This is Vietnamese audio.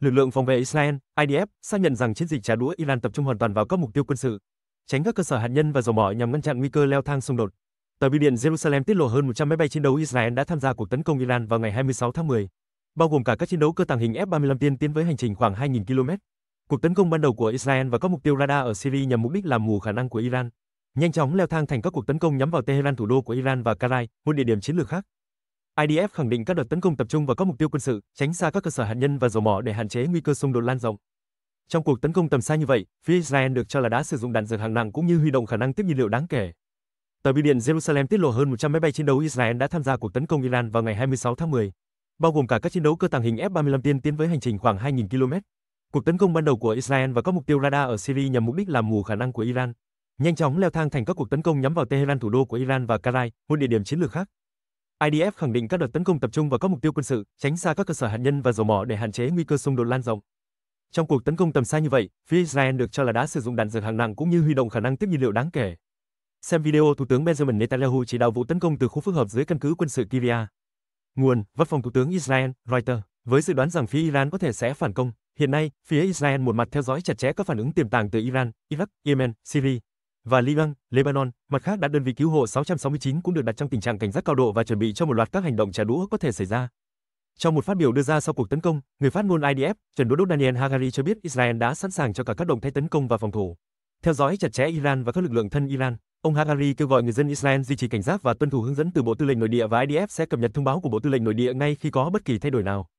Lực lượng phòng vệ Israel, IDF, xác nhận rằng chiến dịch trả đũa Iran tập trung hoàn toàn vào các mục tiêu quân sự, tránh các cơ sở hạt nhân và dầu mỏ nhằm ngăn chặn nguy cơ leo thang xung đột. Tờ Bưu điện Jerusalem tiết lộ hơn 100 máy bay chiến đấu Israel đã tham gia cuộc tấn công Iran vào ngày 26 tháng 10, bao gồm cả các chiến đấu cơ tàng hình F-35 tiên tiến với hành trình khoảng 2.000 km. Cuộc tấn công ban đầu của Israel và các mục tiêu radar ở Syria nhằm mục đích làm mù khả năng của Iran, nhanh chóng leo thang thành các cuộc tấn công nhắm vào Tehran thủ đô của Iran và Karaj, một địa điểm chiến lược khác. IDF khẳng định các đợt tấn công tập trung vào các mục tiêu quân sự, tránh xa các cơ sở hạt nhân và dầu mỏ để hạn chế nguy cơ xung đột lan rộng. Trong cuộc tấn công tầm xa như vậy, phía Israel được cho là đã sử dụng đạn dược hạng nặng cũng như huy động khả năng tiếp nhiên liệu đáng kể. Tờ Bưu điện Jerusalem tiết lộ hơn 100 máy bay chiến đấu Israel đã tham gia cuộc tấn công Iran vào ngày 26 tháng 10, bao gồm cả các chiến đấu cơ tàng hình F-35 tiên tiến với hành trình khoảng 2.000 km. Cuộc tấn công ban đầu của Israel và các mục tiêu radar ở Syria nhằm mục đích làm mù khả năng của Iran, nhanh chóng leo thang thành các cuộc tấn công nhắm vào Tehran thủ đô của Iran và Karaj, một địa điểm chiến lược khác. IDF khẳng định các đợt tấn công tập trung vào các mục tiêu quân sự, tránh xa các cơ sở hạt nhân và dầu mỏ để hạn chế nguy cơ xung đột lan rộng. Trong cuộc tấn công tầm xa như vậy, phía Israel được cho là đã sử dụng đạn dược hạng nặng cũng như huy động khả năng tiếp nhiên liệu đáng kể. Xem video Thủ tướng Benjamin Netanyahu chỉ đạo vụ tấn công từ khu phức hợp dưới căn cứ quân sự Kiria. Nguồn: Văn phòng Thủ tướng Israel, Reuters. Với dự đoán rằng phía Iran có thể sẽ phản công, hiện nay, phía Israel một mặt theo dõi chặt chẽ các phản ứng tiềm tàng từ Iran, Iraq, Yemen, Syria, và Liban, Lebanon. Mặt khác, các đơn vị cứu hộ 669 cũng được đặt trong tình trạng cảnh giác cao độ và chuẩn bị cho một loạt các hành động trả đũa có thể xảy ra. Trong một phát biểu đưa ra sau cuộc tấn công, người phát ngôn IDF, Trần Đô đốc Daniel Hagari cho biết Israel đã sẵn sàng cho cả các động thái tấn công và phòng thủ. Theo dõi chặt chẽ Iran và các lực lượng thân Iran, ông Hagari kêu gọi người dân Israel duy trì cảnh giác và tuân thủ hướng dẫn từ Bộ Tư lệnh Nội địa và IDF sẽ cập nhật thông báo của Bộ Tư lệnh Nội địa ngay khi có bất kỳ thay đổi nào.